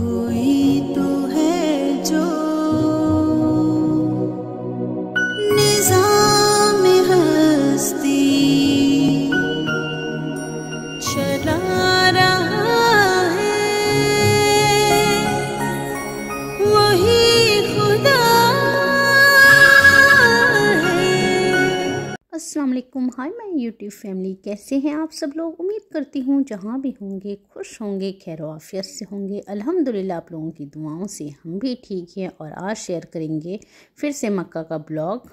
कोई अस्सलाम hi my YouTube YouTube family कैसे हैं आप सब लोग उम्मीद करती हूँ जहाँ भी होंगे खुश होंगे खैर वाफियत से होंगे अल्हम्दुलिल्लाह आप लोगों की दुआओं से हम भी ठीक हैं और आज शेयर करेंगे फिर से मक्का का ब्लॉग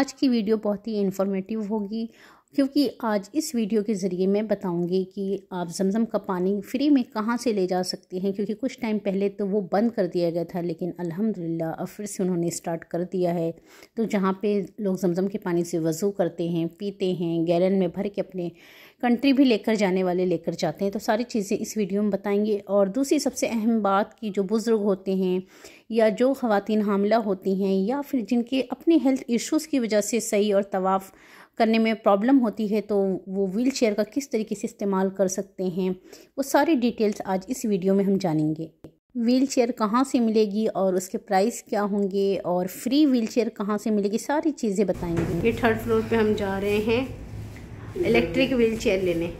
आज की वीडियो बहुत ही इन्फॉर्मेटिव होगी क्योंकि आज इस वीडियो के ज़रिए मैं बताऊंगी कि आप जमज़म का पानी फ्री में कहाँ से ले जा सकते हैं क्योंकि कुछ टाइम पहले तो वो बंद कर दिया गया था लेकिन अल्हम्दुलिल्लाह अब फिर से उन्होंने स्टार्ट कर दिया है तो जहाँ पे लोग जमज़म के पानी से वज़ू करते हैं पीते हैं गैलन में भर के अपने कंट्री भी लेकर जाने वाले लेकर जाते हैं तो सारी चीज़ें इस वीडियो में बताएंगे और दूसरी सबसे अहम बात कि जो बुज़ुर्ग होते हैं या जो ख़वान हामला होती हैं या फिर जिनके अपने हेल्थ इश्यूज़ की वजह से सही और तवाफ़ करने में प्रॉब्लम होती है तो वो व्हील चेयर का किस तरीके से इस्तेमाल कर सकते हैं वो सारी डिटेल्स आज इस वीडियो में हम जानेंगे व्हील चेयर कहाँ से मिलेगी और उसके प्राइस क्या होंगे और फ्री व्हील चेयर कहाँ से मिलेगी सारी चीज़ें बताएंगे ये थर्ड फ्लोर पे हम जा रहे हैं इलेक्ट्रिक व्हील चेयर लेने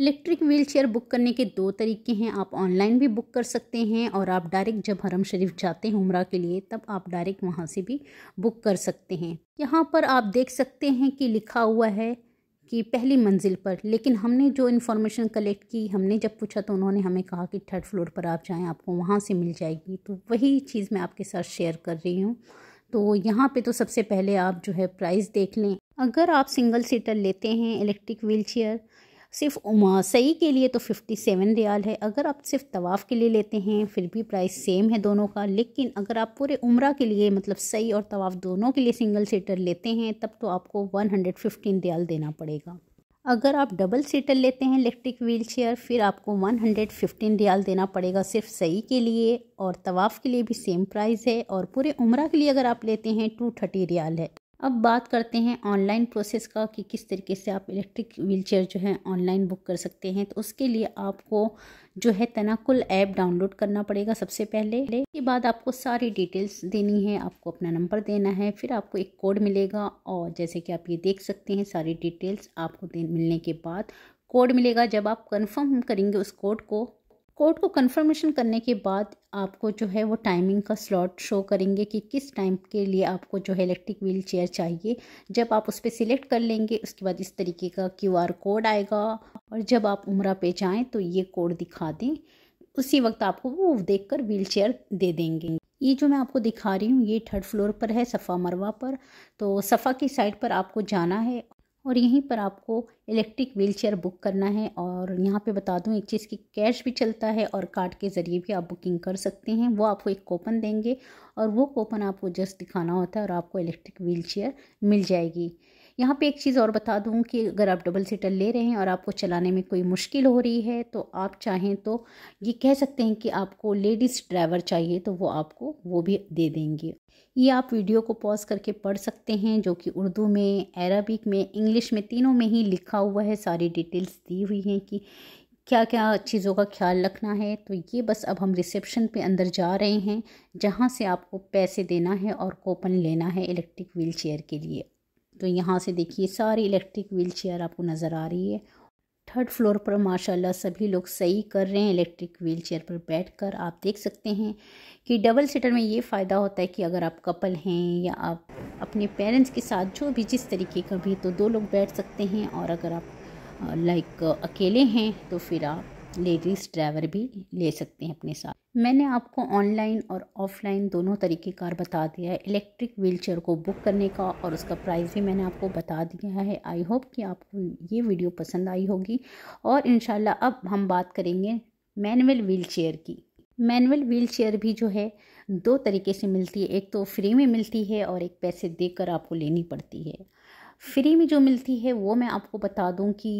इलेक्ट्रिक चेयर बुक करने के दो तरीके हैं आप ऑनलाइन भी बुक कर सकते हैं और आप डायरेक्ट जब हरम शरीफ जाते हैं उम्र के लिए तब आप डायरेक्ट वहाँ से भी बुक कर सकते हैं यहाँ पर आप देख सकते हैं कि लिखा हुआ है कि पहली मंजिल पर लेकिन हमने जो इन्फॉर्मेशन कलेक्ट की हमने जब पूछा तो उन्होंने हमें कहा कि थर्ड फ्लोर पर आप जाएं आपको वहाँ से मिल जाएगी तो वही चीज़ मैं आपके साथ शेयर कर रही हूँ तो यहाँ पे तो सबसे पहले आप जो है प्राइस देख लें अगर आप सिंगल सीटर लेते हैं इलेक्ट्रिक व्हील चेयर सिर्फ सही के लिए तो फिफ्टी सेवन रियाल है अगर आप सिर्फ तवाफ़ के लिए लेते हैं फिर भी प्राइस सेम है दोनों का लेकिन अगर आप पूरे उम्र के लिए मतलब सही और तवाफ़ दोनों के लिए सिंगल सीटर लेते हैं तब तो आपको वन हंड्रेड फिफ्टीन रियाल देना पड़ेगा अगर आप डबल सीटर लेते हैं इलेक्ट्रिक व्हील चेयर फिर आपको वन हंड्रेड फिफ्टीन रियाल देना पड़ेगा सिर्फ सही के लिए और तवाफ़ के लिए भी सेम प्राइस है और पूरे उम्र के लिए अगर आप लेते हैं टू थर्टी रियाल है अब बात करते हैं ऑनलाइन प्रोसेस का कि किस तरीके से आप इलेक्ट्रिक व्हीलचेयर जो है ऑनलाइन बुक कर सकते हैं तो उसके लिए आपको जो है तनाकुल ऐप डाउनलोड करना पड़ेगा सबसे पहले के बाद आपको सारी डिटेल्स देनी है आपको अपना नंबर देना है फिर आपको एक कोड मिलेगा और जैसे कि आप ये देख सकते हैं सारी डिटेल्स आपको मिलने के बाद कोड मिलेगा जब आप कन्फर्म करेंगे उस कोड को कोड को कंफर्मेशन करने के बाद आपको जो है वो टाइमिंग का स्लॉट शो करेंगे कि किस टाइम के लिए आपको जो है इलेक्ट्रिक व्हील चेयर चाहिए जब आप उस पर सिलेक्ट कर लेंगे उसके बाद इस तरीके का क्यू आर कोड आएगा और जब आप उम्र पे जाएँ तो ये कोड दिखा दें उसी वक्त आपको वो देख कर व्हील चेयर दे देंगे ये जो मैं आपको दिखा रही हूँ ये थर्ड फ्लोर पर है सफ़ा मरवा पर तो सफ़ा की साइड पर आपको जाना है और यहीं पर आपको इलेक्ट्रिक चेयर बुक करना है और यहाँ पे बता दूँ एक चीज़ की कैश भी चलता है और कार्ड के ज़रिए भी आप बुकिंग कर सकते हैं वो आपको एक कोपन देंगे और वो कोपन आपको जस्ट दिखाना होता है और आपको इलेक्ट्रिक चेयर मिल जाएगी यहाँ पे एक चीज़ और बता दूँ कि अगर आप डबल सीटर ले रहे हैं और आपको चलाने में कोई मुश्किल हो रही है तो आप चाहें तो ये कह सकते हैं कि आपको लेडीज़ ड्राइवर चाहिए तो वो आपको वो भी दे देंगे ये आप वीडियो को पॉज करके पढ़ सकते हैं जो कि उर्दू में अरबिक में इंग्लिश में तीनों में ही लिखा हुआ है सारी डिटेल्स दी हुई हैं कि क्या क्या चीज़ों का ख्याल रखना है तो ये बस अब हम रिसेप्शन पे अंदर जा रहे हैं जहाँ से आपको पैसे देना है और कोपन लेना है इलेक्ट्रिक व्हील चेयर के लिए तो यहाँ से देखिए सारी इलेक्ट्रिक व्हील चेयर आपको नज़र आ रही है थर्ड फ्लोर पर माशाल्लाह सभी लोग सही कर रहे हैं इलेक्ट्रिक व्हील चेयर पर बैठकर आप देख सकते हैं कि डबल सीटर में ये फ़ायदा होता है कि अगर आप कपल हैं या आप अपने पेरेंट्स के साथ जो भी जिस तरीके का भी तो दो लोग बैठ सकते हैं और अगर आप लाइक अकेले हैं तो फिर आप लेडीज़ ड्राइवर भी ले सकते हैं अपने साथ मैंने आपको ऑनलाइन और ऑफलाइन दोनों तरीके कार बता दिया है इलेक्ट्रिक व्हीलचेयर को बुक करने का और उसका प्राइस भी मैंने आपको बता दिया है आई होप कि आपको ये वीडियो पसंद आई होगी और इन अब हम बात करेंगे मैनुअल व्हील की मैनुअल व्हील भी जो है दो तरीके से मिलती है एक तो फ्री में मिलती है और एक पैसे देकर आपको लेनी पड़ती है फ्री में जो मिलती है वो मैं आपको बता दूं कि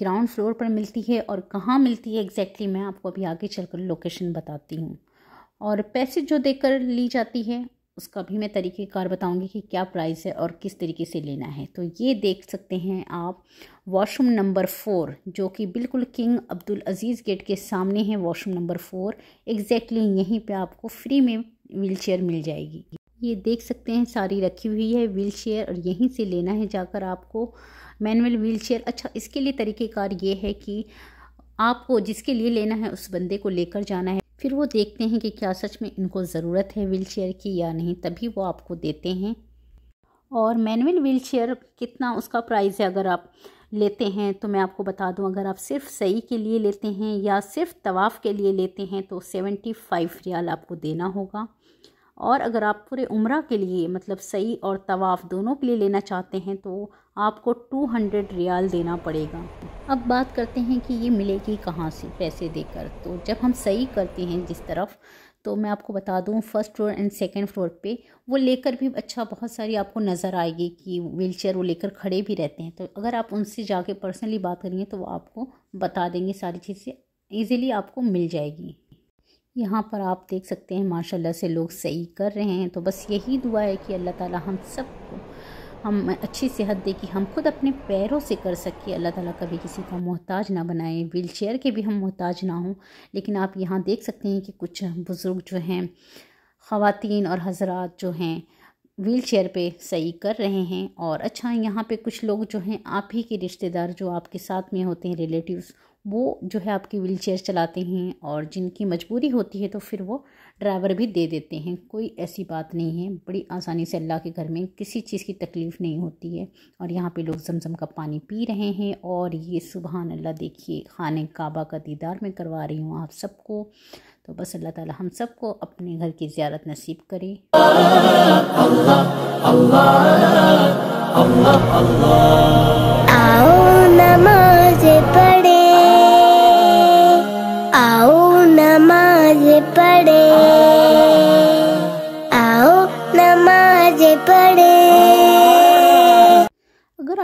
ग्राउंड फ्लोर पर मिलती है और कहाँ मिलती है एग्जैक्टली exactly मैं आपको अभी आगे चलकर लोकेशन बताती हूँ और पैसे जो देकर ली जाती है उसका भी मैं तरीक़ेकार बताऊंगी कि क्या प्राइस है और किस तरीके से लेना है तो ये देख सकते हैं आप वॉशरूम नंबर फ़ोर जो कि बिल्कुल किंग अब्दुल अज़ीज़ गेट के सामने है वॉशरूम नंबर फ़ोर एग्जैक्टली यहीं पे आपको फ्री में व्हील मिल जाएगी ये देख सकते हैं सारी रखी हुई है व्हील चेयर और यहीं से लेना है जाकर आपको मैनुअल व्हील चेयर अच्छा इसके लिए तरीक़ेकार ये है कि आपको जिसके लिए लेना है उस बंदे को लेकर जाना है फिर वो देखते हैं कि क्या सच में इनको ज़रूरत है व्हील चेयर की या नहीं तभी वो आपको देते हैं और मैनुअल व्हील चेयर कितना उसका प्राइस है अगर आप लेते हैं तो मैं आपको बता दूं अगर आप सिर्फ सही के लिए लेते हैं या सिर्फ तवाफ़ के लिए लेते हैं तो सेवेंटी फाइव रियाल आपको देना होगा और अगर आप पूरे उम्र के लिए मतलब सई और तवाफ़ दोनों के लिए लेना चाहते हैं तो आपको 200 रियाल देना पड़ेगा अब बात करते हैं कि ये मिलेगी कहाँ से पैसे देकर तो जब हम सही करते हैं जिस तरफ तो मैं आपको बता दूँ first floor and second floor पर वो लेकर भी अच्छा बहुत सारी आपको नज़र आएगी कि व्हील चेयर वो लेकर खड़े भी रहते हैं तो अगर आप उनसे जाके पर्सनली बात करेंगे तो वो आपको बता देंगे सारी चीज़ें ईज़िली आपको मिल जाएगी यहाँ पर आप देख सकते हैं माशाल्लाह से लोग सही कर रहे हैं तो बस यही दुआ है कि अल्लाह ताला हम सबको हम अच्छी सेहत दे कि हम खुद अपने पैरों से कर सकें अल्लाह ताला कभी किसी का मोहताज ना बनाए व्हील चेयर के भी हम मोहताज ना हों लेकिन आप यहाँ देख सकते हैं कि कुछ बुज़ुर्ग जो हैं ख़वातीन और हजरात जो हैं व्हील चेयर पर सही कर रहे हैं और अच्छा यहाँ पे कुछ लोग जो हैं आप ही के रिश्तेदार जो आपके साथ में होते हैं रिलेटिव्स वो जो है आपकी व्हील चेयर चलाते हैं और जिनकी मजबूरी होती है तो फिर वो ड्राइवर भी दे देते हैं कोई ऐसी बात नहीं है बड़ी आसानी से अल्लाह के घर में किसी चीज़ की तकलीफ़ नहीं होती है और यहाँ पे लोग जमजम का पानी पी रहे हैं और ये सुबहान अल्लाह देखिए खान काबा का दीदार मैं करवा रही हूँ आप सबको तो बस अल्लाह ताला हम सबको अपने घर की ज़्यारत नसीब करे अल्ला, अल्ला, अल्ला, अल्ला,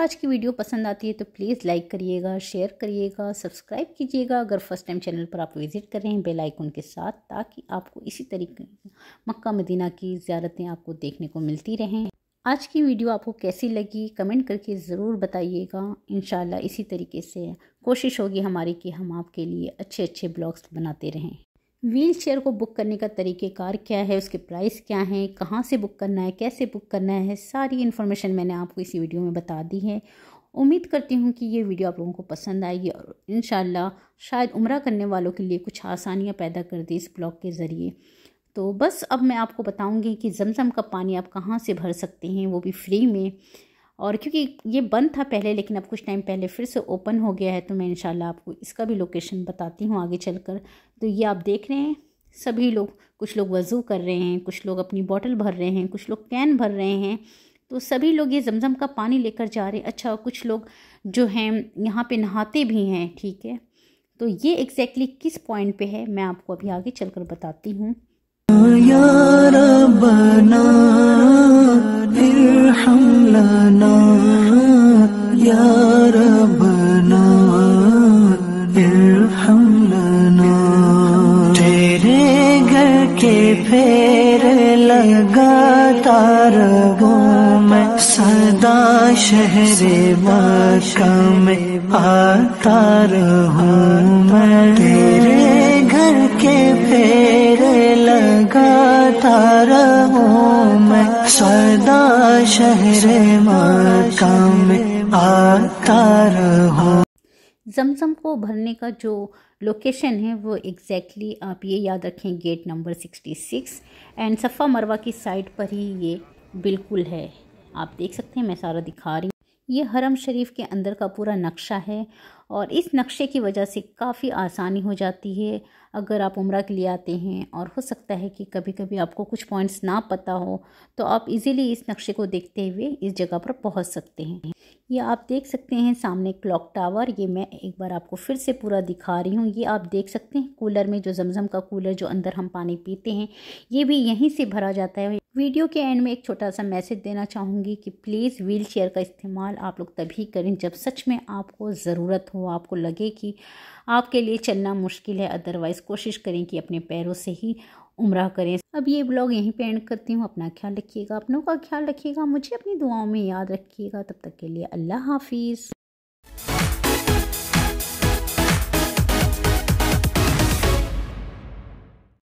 आज की वीडियो पसंद आती है तो प्लीज़ लाइक करिएगा शेयर करिएगा सब्सक्राइब कीजिएगा अगर फर्स्ट टाइम चैनल पर आप विज़िट कर रहे हैं बेल आइकन के साथ ताकि आपको इसी तरीके मक्का मदीना की ज्यारतें आपको देखने को मिलती रहें आज की वीडियो आपको कैसी लगी कमेंट करके ज़रूर बताइएगा इन इसी तरीके से कोशिश होगी हमारी कि हम आपके लिए अच्छे अच्छे ब्लॉग्स बनाते रहें व्हील चेयर को बुक करने का तरीक़ेकार क्या है उसके प्राइस क्या हैं कहाँ से बुक करना है कैसे बुक करना है सारी इन्फॉर्मेशन मैंने आपको इसी वीडियो में बता दी है उम्मीद करती हूँ कि ये वीडियो आप लोगों को पसंद आएगी और इन शायद उम्र करने वालों के लिए कुछ आसानियाँ पैदा कर दी इस ब्लॉग के ज़रिए तो बस अब मैं आपको बताऊँगी कि जमजम का पानी आप कहाँ से भर सकते हैं वो भी फ्री में और क्योंकि ये बंद था पहले लेकिन अब कुछ टाइम पहले फिर से ओपन हो गया है तो मैं इन आपको इसका भी लोकेशन बताती हूँ आगे चल कर तो ये आप देख रहे हैं सभी लोग कुछ लोग वज़ू कर रहे हैं कुछ लोग अपनी बॉटल भर रहे हैं कुछ लोग कैन भर रहे हैं तो सभी लोग ये जमज़म का पानी लेकर जा रहे हैं अच्छा कुछ लोग जो हैं यहाँ पे नहाते भी हैं ठीक है तो ये एग्जैक्टली exactly किस पॉइंट पे है मैं आपको अभी आगे चलकर बताती हूँ फरहम लना या रबना इरहम लना घर के फेर लगाता रबों में आता रहूं मैं तेरे घर के फेर लगाता रहूं सदा शहर आता रहो जमजम को भरने का जो लोकेशन है वो एग्जैक्टली exactly आप ये याद रखें गेट नंबर 66 एंड सफ़ा मरवा की साइड पर ही ये बिल्कुल है आप देख सकते हैं मैं सारा दिखा रही हूँ ये हरम शरीफ के अंदर का पूरा नक्शा है और इस नक्शे की वजह से काफ़ी आसानी हो जाती है अगर आप उम्र के लिए आते हैं और हो सकता है कि कभी कभी आपको कुछ पॉइंट्स ना पता हो तो आप इजीली इस नक्शे को देखते हुए इस जगह पर पहुंच सकते हैं ये आप देख सकते हैं सामने क्लॉक टावर ये मैं एक बार आपको फिर से पूरा दिखा रही हूँ ये आप देख सकते हैं कूलर में जो जमजम का कूलर जो अंदर हम पानी पीते हैं ये भी यहीं से भरा जाता है वीडियो के एंड में एक छोटा सा मैसेज देना चाहूँगी कि प्लीज़ व्हील चेयर का इस्तेमाल आप लोग तभी करें जब सच में आपको ज़रूरत हो आपको लगे कि आपके लिए चलना मुश्किल है अदरवाइज़ कोशिश करें कि अपने पैरों से ही उम्र करें अब ये ब्लॉग यहीं पे एंड करती हूँ अपना ख्याल रखिएगा अपनों का ख्याल रखिएगा मुझे अपनी दुआओं में याद रखिएगा तब तक के लिए अल्लाह हाफिज़